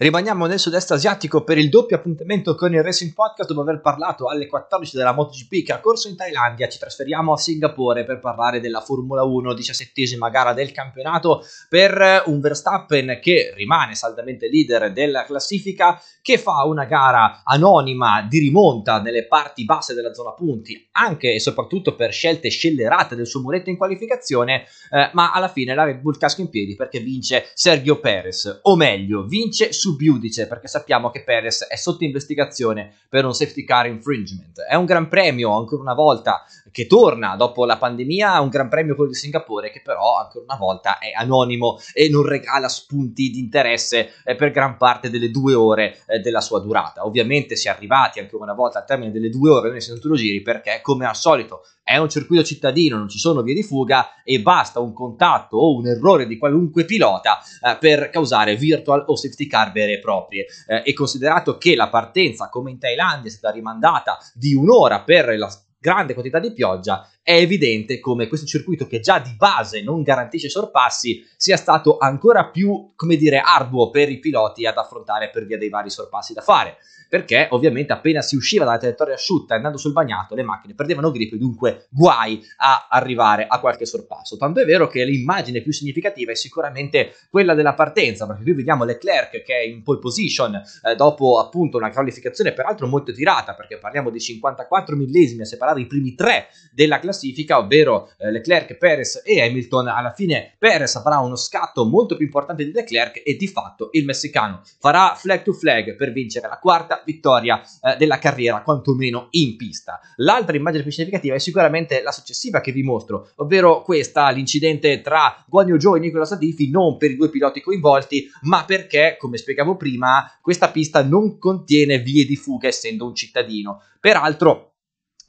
Rimaniamo nel sud-est asiatico per il doppio appuntamento con il Racing Podcast dopo aver parlato alle 14 della MotoGP che ha corso in Thailandia. Ci trasferiamo a Singapore per parlare della Formula 1, diciassettesima gara del campionato per eh, un Verstappen che rimane saldamente leader della classifica, che fa una gara anonima di rimonta nelle parti basse della zona punti, anche e soprattutto per scelte scellerate del suo muretto in qualificazione, eh, ma alla fine la Red Bull casca in piedi perché vince Sergio Perez, o meglio, vince su subiudice, perché sappiamo che Perez è sotto investigazione per un safety car infringement. È un gran premio, ancora una volta, che torna dopo la pandemia, un gran premio quello di Singapore, che però ancora una volta è anonimo e non regala spunti di interesse eh, per gran parte delle due ore eh, della sua durata. Ovviamente si è arrivati ancora una volta al termine delle due ore nei 61 giri perché, come al solito, è un circuito cittadino, non ci sono vie di fuga e basta un contatto o un errore di qualunque pilota eh, per causare virtual o safety car vere e proprie eh, e considerato che la partenza come in Thailandia è stata rimandata di un'ora per la grande quantità di pioggia, è evidente come questo circuito che già di base non garantisce sorpassi sia stato ancora più, come dire, arduo per i piloti ad affrontare per via dei vari sorpassi da fare perché ovviamente appena si usciva dalla traiettoria asciutta andando sul bagnato le macchine perdevano grip e dunque guai a arrivare a qualche sorpasso. Tanto è vero che l'immagine più significativa è sicuramente quella della partenza, perché qui vediamo Leclerc che è in pole position eh, dopo appunto una qualificazione peraltro molto tirata, perché parliamo di 54 millesimi a separare i primi tre della classifica classifica, ovvero eh, Leclerc, Perez e Hamilton. Alla fine Perez avrà uno scatto molto più importante di Leclerc e di fatto il messicano farà flag to flag per vincere la quarta vittoria eh, della carriera, quantomeno in pista. L'altra immagine più significativa è sicuramente la successiva che vi mostro, ovvero questa, l'incidente tra Guanio Zhou e Nicola Satifi, non per i due piloti coinvolti, ma perché, come spiegavo prima, questa pista non contiene vie di fuga essendo un cittadino. Peraltro,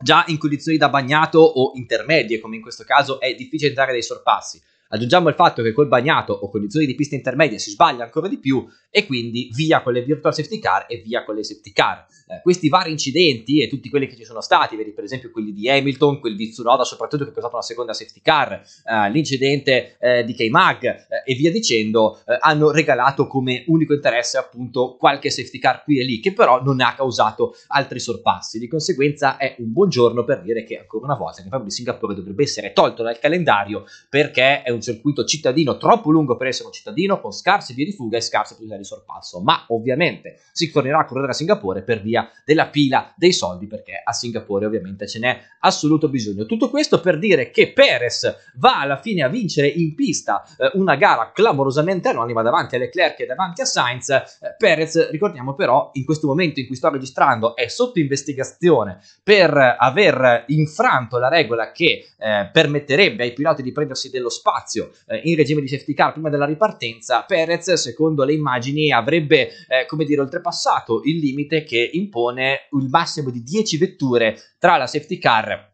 già in condizioni da bagnato o intermedie, come in questo caso è difficile entrare dai sorpassi. Aggiungiamo il fatto che col bagnato o condizioni di pista intermedia si sbaglia ancora di più e quindi via con le virtual safety car e via con le safety car. Eh, questi vari incidenti e tutti quelli che ci sono stati, vedi per esempio quelli di Hamilton, quelli di Tsunoda soprattutto che ha causato una seconda safety car, eh, l'incidente eh, di K-Mag eh, e via dicendo, eh, hanno regalato come unico interesse appunto qualche safety car qui e lì che però non ha causato altri sorpassi. Di conseguenza è un buon giorno per dire che ancora una volta il Gran Premio di Singapore dovrebbe essere tolto dal calendario perché è un un circuito cittadino troppo lungo per essere un cittadino, con scarse vie di fuga e scarse possibilità di sorpasso. Ma ovviamente si tornerà a correre a Singapore per via della pila dei soldi, perché a Singapore ovviamente ce n'è assoluto bisogno. Tutto questo per dire che Perez va alla fine a vincere in pista eh, una gara clamorosamente anonima davanti a Leclerc e davanti a Sainz. Eh, Perez, ricordiamo però, in questo momento in cui sto registrando, è sotto investigazione per aver infranto la regola che eh, permetterebbe ai piloti di prendersi dello spazio spazio eh, in regime di safety car prima della ripartenza, Perez, secondo le immagini, avrebbe, eh, come dire, oltrepassato il limite che impone il massimo di 10 vetture tra la safety car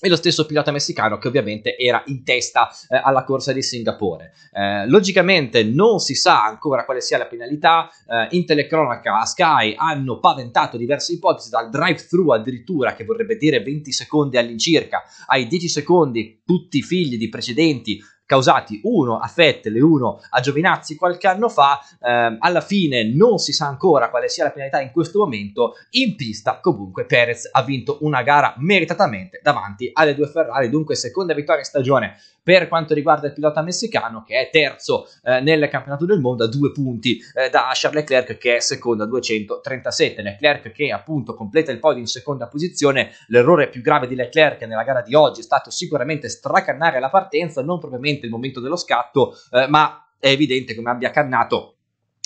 e lo stesso pilota messicano che ovviamente era in testa eh, alla corsa di Singapore. Eh, logicamente non si sa ancora quale sia la penalità, eh, in telecronaca a Sky hanno paventato diverse ipotesi, dal drive-thru addirittura, che vorrebbe dire 20 secondi all'incirca, ai 10 secondi tutti figli di precedenti causati uno a Fettel e uno a Giovinazzi qualche anno fa, ehm, alla fine non si sa ancora quale sia la penalità in questo momento, in pista comunque Perez ha vinto una gara meritatamente davanti alle due Ferrari, dunque seconda vittoria in stagione per quanto riguarda il pilota messicano che è terzo eh, nel campionato del mondo a due punti eh, da Charles Leclerc che è secondo a 237, Leclerc che appunto completa il podio in seconda posizione, l'errore più grave di Leclerc nella gara di oggi è stato sicuramente stracannare la partenza, non propriamente evidente il momento dello scatto, eh, ma è evidente come abbia cannato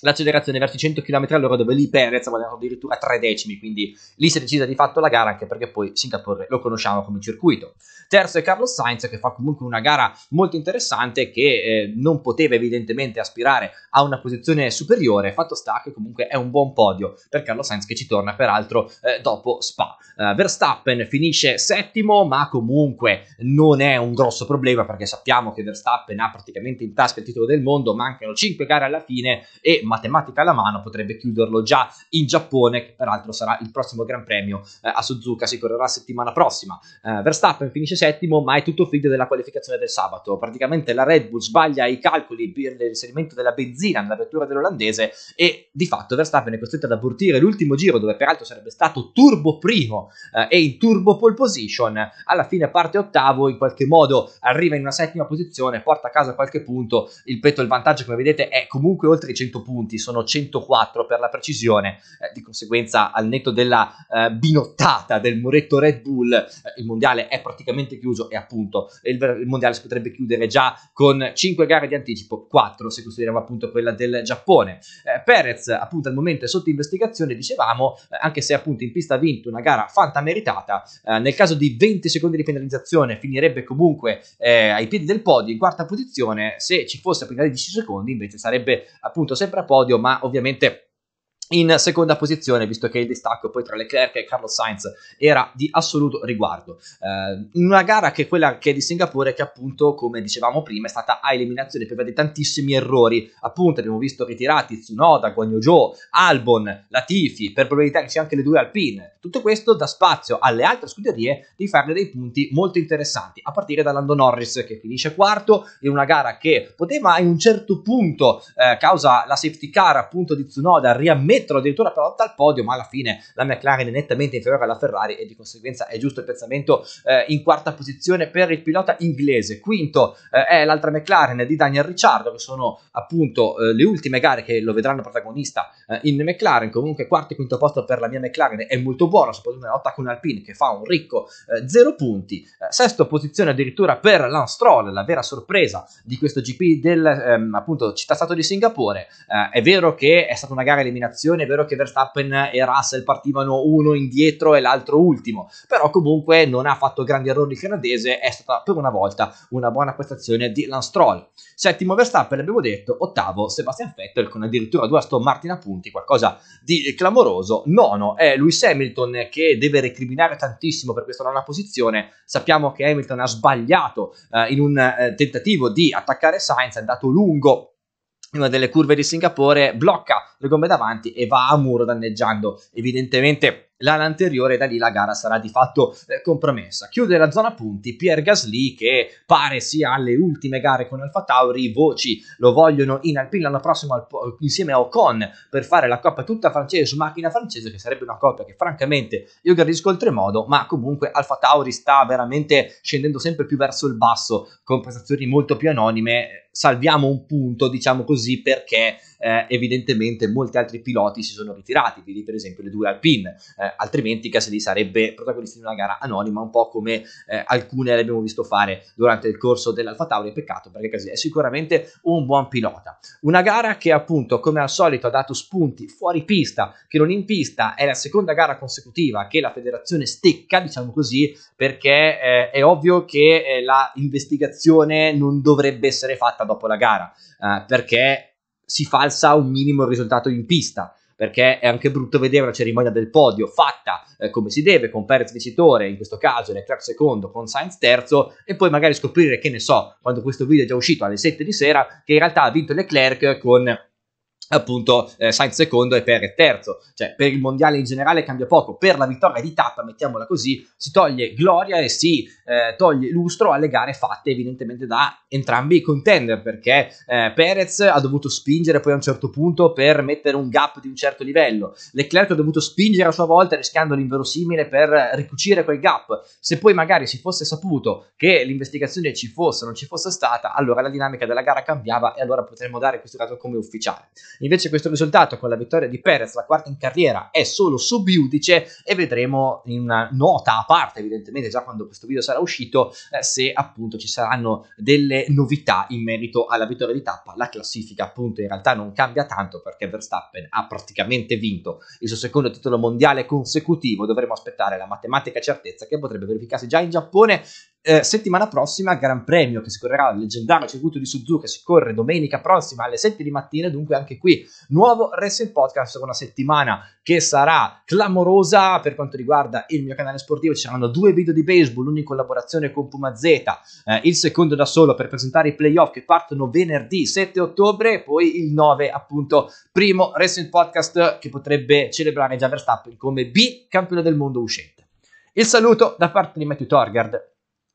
l'accelerazione verso i 100 km all'ora dove lì Perez ha guadagnato addirittura tre decimi, quindi lì si è decisa di fatto la gara anche perché poi Singapore lo conosciamo come circuito. Terzo è Carlos Sainz che fa comunque una gara molto interessante che eh, non poteva evidentemente aspirare a una posizione superiore, fatto sta che comunque è un buon podio per Carlos Sainz che ci torna peraltro eh, dopo Spa. Eh, Verstappen finisce settimo ma comunque non è un grosso problema perché sappiamo che Verstappen ha praticamente in tasca il titolo del mondo, mancano 5 gare alla fine e matematica alla mano potrebbe chiuderlo già in Giappone, che peraltro sarà il prossimo Gran Premio eh, a Suzuka, si correrà settimana prossima. Eh, Verstappen finisce settimo, ma è tutto figlio della qualificazione del sabato. Praticamente la Red Bull sbaglia i calcoli per l'inserimento della benzina nella vettura dell'olandese e di fatto Verstappen è costretto ad abortire l'ultimo giro, dove peraltro sarebbe stato turbo primo eh, e in turbo pole position. Alla fine parte ottavo, in qualche modo arriva in una settima posizione, porta a casa qualche punto. Il petto, il vantaggio, come vedete, è comunque oltre i 100 punti punti, sono 104 per la precisione, eh, di conseguenza al netto della eh, binottata del muretto Red Bull eh, il mondiale è praticamente chiuso e appunto il, il, mondiale si potrebbe chiudere già con 5 gare di anticipo, 4 se consideriamo appunto quella del Giappone. Eh, Perez appunto al momento è sotto investigazione, dicevamo, eh, anche se appunto in pista ha vinto una gara fanta meritata, eh, nel caso di 20 secondi di penalizzazione finirebbe comunque ai piedi del podio in quarta posizione, se ci fosse a penalizzare 10 secondi invece sarebbe appunto sempre a podio, ma ovviamente in seconda posizione, visto che il distacco poi tra Leclerc e Carlos Sainz era di assoluto riguardo. Eh, in una gara che è quella che è di Singapore, che appunto, come dicevamo prima, è stata a eliminazione priva di tantissimi errori. Appunto, abbiamo visto ritirati Tsunoda, Guagnogio, Albon, Latifi, per probabilità che tecnici anche le due Alpine. Tutto questo dà spazio alle altre scuderie di farne dei punti molto interessanti, a partire da Lando Norris, che finisce quarto in una gara che poteva, in un certo punto, eh, causa la safety car appunto di Tsunoda, riammettere metterlo addirittura però al podio, ma alla fine la McLaren è nettamente inferiore alla Ferrari e di conseguenza è giusto il piazzamento eh, in quarta posizione per il pilota inglese. Quinto eh, è l'altra McLaren di Daniel Ricciardo, che sono appunto eh, le ultime gare che lo vedranno protagonista eh, in McLaren. Comunque quarto e quinto posto per la mia McLaren è molto buono, soprattutto nella lotta con Alpine che fa un ricco eh, zero punti. Eh, sesto posizione addirittura per Lance Stroll, la vera sorpresa di questo GP del ehm, appunto città stato di Singapore. è vero che è stata una gara eliminazione qualificazione. È vero che Verstappen e Russell partivano uno indietro e l'altro ultimo, però comunque non ha fatto grandi errori il canadese. È stata per una volta una buona prestazione di Lance Stroll. Settimo Verstappen, abbiamo detto, ottavo Sebastian Vettel con addirittura due Aston Martin a punti, qualcosa di clamoroso. Nono è Lewis Hamilton che deve recriminare tantissimo per questa nona posizione. Sappiamo che Hamilton ha sbagliato eh, in un eh, tentativo di attaccare Sainz, è andato lungo in una delle curve di Singapore blocca le gomme davanti e va a muro danneggiando evidentemente l'ala anteriore e da lì la gara sarà di fatto eh, compromessa. Chiude la zona punti Pierre Gasly che pare sia alle ultime gare con Alfa Tauri, voci lo vogliono in Alpine l'anno prossimo al, insieme a Ocon per fare la coppa tutta francese su macchina francese che sarebbe una coppa che francamente io gradisco oltremodo, ma comunque Alfa Tauri sta veramente scendendo sempre più verso il basso con prestazioni molto più anonime, salviamo un punto diciamo così perché eh, evidentemente molti altri piloti si sono ritirati, vedi per esempio le due Alpine eh, eh, altrimenti Cassidy sarebbe protagonista di una gara anonima, un po' come eh, alcune le abbiamo visto fare durante il corso dell'Alfa Tauri, peccato perché Cassidy è sicuramente un buon pilota. Una gara che appunto come al solito ha dato spunti fuori pista che non in pista, è la seconda gara consecutiva che la federazione stecca, diciamo così, perché eh, è ovvio che eh, la investigazione non dovrebbe essere fatta dopo la gara, eh, perché si falsa un minimo risultato in pista perché è anche brutto vedere una cerimonia del podio fatta eh, come si deve, con Perez vincitore, in questo caso Leclerc secondo, con Sainz terzo, e poi magari scoprire, che ne so, quando questo video è già uscito alle 7 di sera, che in realtà ha vinto Leclerc con appunto eh, Sainz secondo e Perez terzo, cioè per il mondiale in generale cambia poco, per la vittoria di tappa, mettiamola così, si toglie gloria e si eh, toglie lustro alle gare fatte evidentemente da entrambi i contender, perché eh, Perez ha dovuto spingere poi a un certo punto per mettere un gap di un certo livello, Leclerc ha dovuto spingere a sua volta rischiando l'inverosimile per ricucire quel gap, se poi magari si fosse saputo che l'investigazione ci fosse o non ci fosse stata, allora la dinamica della gara cambiava e allora potremmo dare questo dato come ufficiale. Invece questo risultato con la vittoria di Perez, la quarta in carriera, è solo subiudice e vedremo in una nota a parte, evidentemente già quando questo video sarà uscito, eh, se appunto ci saranno delle novità in merito alla vittoria di tappa. La classifica appunto in realtà non cambia tanto perché Verstappen ha praticamente vinto il suo secondo titolo mondiale consecutivo, dovremo aspettare la matematica certezza che potrebbe verificarsi già in Giappone eh, settimana prossima Gran Premio che si correrà al leggendario circuito di Suzuka, si corre domenica prossima alle 7 di mattina, dunque anche qui nuovo Racing Podcast, una settimana che sarà clamorosa per quanto riguarda il mio canale sportivo, ci saranno due video di baseball, uno in collaborazione con Puma Z, eh, il secondo da solo per presentare i playoff che partono venerdì 7 ottobre e poi il 9 appunto primo Racing Podcast che potrebbe celebrare già Verstappen come B campione del mondo uscente. Il saluto da parte di Matthew Torgard